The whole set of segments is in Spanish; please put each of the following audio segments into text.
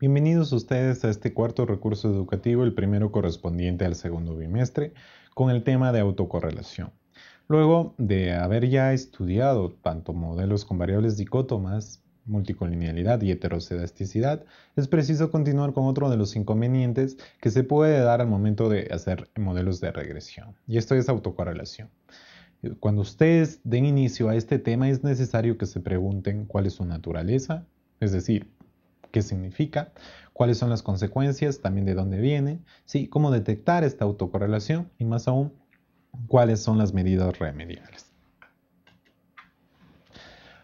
Bienvenidos ustedes a este cuarto recurso educativo, el primero correspondiente al segundo bimestre, con el tema de autocorrelación. Luego de haber ya estudiado tanto modelos con variables dicótomas, multicolinealidad y heterocedasticidad, es preciso continuar con otro de los inconvenientes que se puede dar al momento de hacer modelos de regresión, y esto es autocorrelación. Cuando ustedes den inicio a este tema es necesario que se pregunten cuál es su naturaleza, es decir, qué significa, cuáles son las consecuencias, también de dónde viene, ¿sí? cómo detectar esta autocorrelación y más aún, cuáles son las medidas remediales.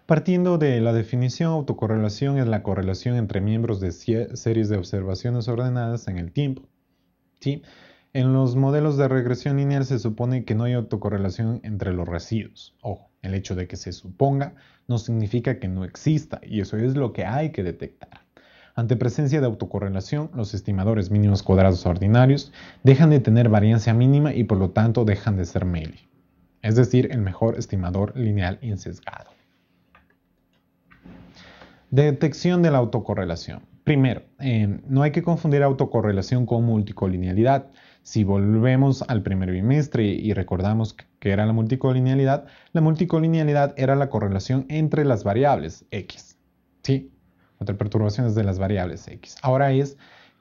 Partiendo de la definición, autocorrelación es la correlación entre miembros de series de observaciones ordenadas en el tiempo. ¿sí? En los modelos de regresión lineal se supone que no hay autocorrelación entre los residuos. Ojo, el hecho de que se suponga no significa que no exista y eso es lo que hay que detectar. Ante presencia de autocorrelación, los estimadores mínimos cuadrados ordinarios dejan de tener variancia mínima y por lo tanto dejan de ser MLE, es decir, el mejor estimador lineal incesgado. Detección de la autocorrelación. Primero, eh, no hay que confundir autocorrelación con multicolinealidad. Si volvemos al primer bimestre y recordamos que era la multicolinealidad, la multicolinealidad era la correlación entre las variables x. ¿sí? entre perturbaciones de las variables X. Ahora es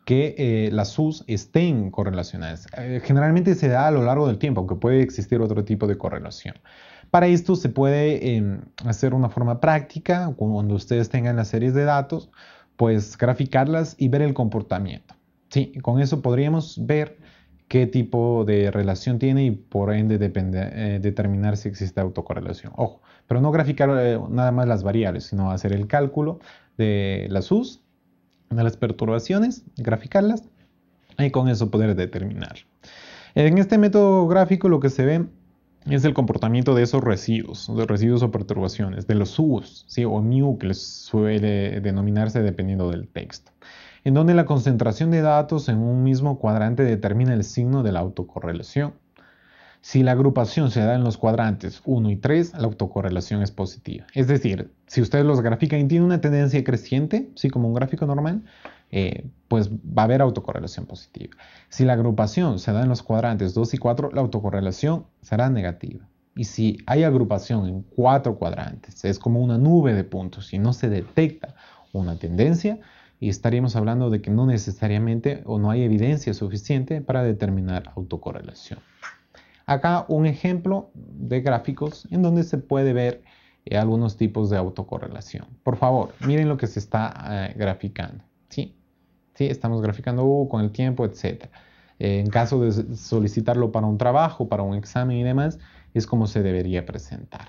que eh, las SUS estén correlacionadas. Eh, generalmente se da a lo largo del tiempo, aunque puede existir otro tipo de correlación. Para esto se puede em, hacer una forma práctica, cuando ustedes tengan las series de datos, pues graficarlas y ver el comportamiento. Sí, con eso podríamos ver qué tipo de relación tiene y por ende depende, eh, determinar si existe autocorrelación. Ojo, pero no graficar nada más las variables, sino hacer el cálculo de las U's, de las perturbaciones, graficarlas y con eso poder determinar. En este método gráfico lo que se ve es el comportamiento de esos residuos, de residuos o perturbaciones, de los U's o mu que suele denominarse dependiendo del texto, en donde la concentración de datos en un mismo cuadrante determina el signo de la autocorrelación. Si la agrupación se da en los cuadrantes 1 y 3, la autocorrelación es positiva. Es decir, si ustedes los grafican y tiene una tendencia creciente, sí, como un gráfico normal, eh, pues va a haber autocorrelación positiva. Si la agrupación se da en los cuadrantes 2 y 4, la autocorrelación será negativa. Y si hay agrupación en cuatro cuadrantes, es como una nube de puntos y no se detecta una tendencia, y estaríamos hablando de que no necesariamente o no hay evidencia suficiente para determinar autocorrelación. Acá un ejemplo de gráficos en donde se puede ver eh, algunos tipos de autocorrelación. Por favor, miren lo que se está eh, graficando. ¿sí? Estamos graficando uh, con el tiempo, etc. Eh, en caso de solicitarlo para un trabajo, para un examen y demás, es como se debería presentar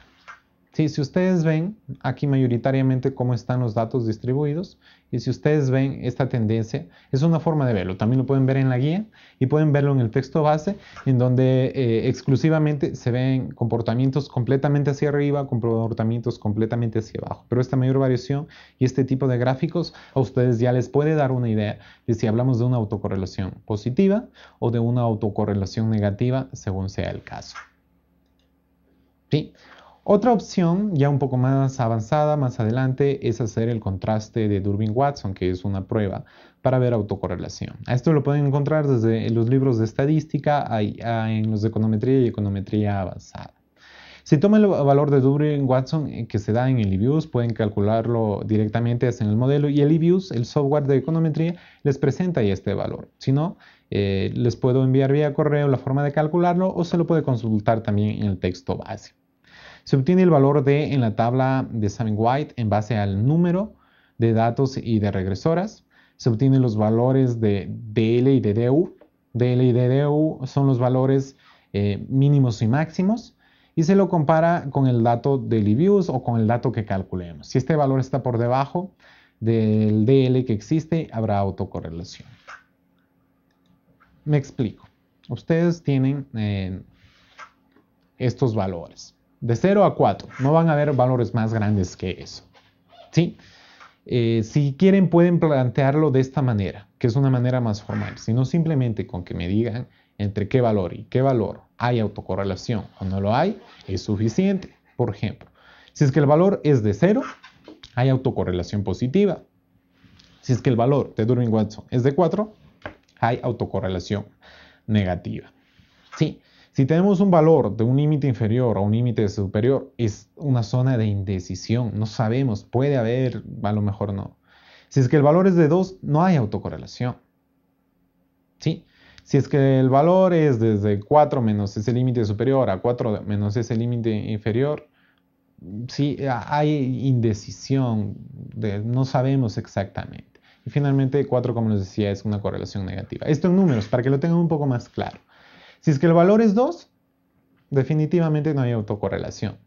si ustedes ven aquí mayoritariamente cómo están los datos distribuidos y si ustedes ven esta tendencia, es una forma de verlo. También lo pueden ver en la guía y pueden verlo en el texto base, en donde eh, exclusivamente se ven comportamientos completamente hacia arriba, comportamientos completamente hacia abajo. Pero esta mayor variación y este tipo de gráficos a ustedes ya les puede dar una idea de si hablamos de una autocorrelación positiva o de una autocorrelación negativa, según sea el caso. ¿Sí? Otra opción, ya un poco más avanzada más adelante, es hacer el contraste de Durbin-Watson, que es una prueba para ver autocorrelación. A esto lo pueden encontrar desde los libros de estadística, ah, en los de econometría y econometría avanzada. Si toman el valor de Durbin-Watson eh, que se da en el IBUS, e pueden calcularlo directamente en el modelo y el IBUS, e el software de econometría, les presenta ya este valor. Si no, eh, les puedo enviar vía correo la forma de calcularlo o se lo puede consultar también en el texto base. Se obtiene el valor D en la tabla de Sam White en base al número de datos y de regresoras. Se obtienen los valores de DL y de DU. DL y DDU son los valores eh, mínimos y máximos y se lo compara con el dato de Libius o con el dato que calculemos. Si este valor está por debajo del DL que existe, habrá autocorrelación. Me explico. Ustedes tienen eh, estos valores. De 0 a 4. No van a haber valores más grandes que eso. ¿Sí? Eh, si quieren pueden plantearlo de esta manera, que es una manera más formal, sino simplemente con que me digan entre qué valor y qué valor hay autocorrelación o no lo hay, es suficiente. Por ejemplo, si es que el valor es de 0, hay autocorrelación positiva. Si es que el valor de Durbin-Watson es de 4, hay autocorrelación negativa. Sí, si tenemos un valor de un límite inferior a un límite superior, es una zona de indecisión. No sabemos, puede haber, a lo mejor no. Si es que el valor es de 2, no hay autocorrelación. ¿Sí? Si es que el valor es desde 4 menos ese límite superior a 4 menos ese límite inferior, sí, hay indecisión, no sabemos exactamente. Y finalmente 4, como les decía, es una correlación negativa. Esto en números, para que lo tengan un poco más claro. Si es que el valor es 2, definitivamente no hay autocorrelación.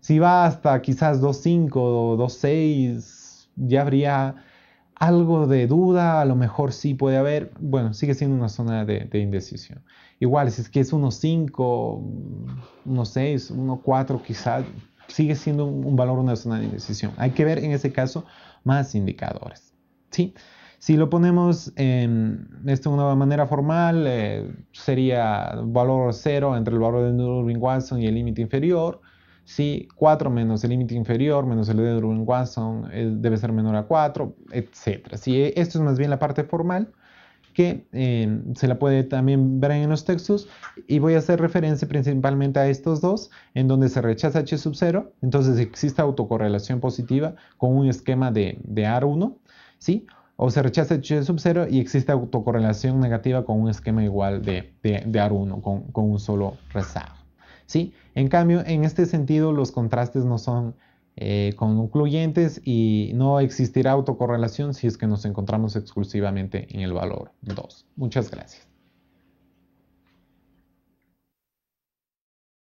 Si va hasta quizás 2.5 o 2.6, ya habría algo de duda, a lo mejor sí puede haber, bueno, sigue siendo una zona de, indecisión. Igual, si es que es 1.5, 1.6, 1.4 quizás, sigue siendo un, un valor, una zona de indecisión. Hay que ver en ese caso más indicadores. ¿Sí? Si lo ponemos en esto de una manera formal, eh, sería valor 0 entre el valor de Nuremberg-Watson y el límite inferior. Si 4 menos el límite inferior menos el de Nuremberg-Watson eh, debe ser menor a 4, etc. Si esto es más bien la parte formal que eh, se la puede también ver en los textos y voy a hacer referencia principalmente a estos dos en donde se rechaza h sub 0 entonces existe autocorrelación positiva con un esquema de, de R1 ¿sí? o se rechaza H sub 0 y existe autocorrelación negativa con un esquema igual de, de, 1 con, un solo rezago. ¿sí? En cambio, en este sentido, los contrastes no son eh, concluyentes y no existirá autocorrelación si es que nos encontramos exclusivamente en el valor 2. Muchas gracias.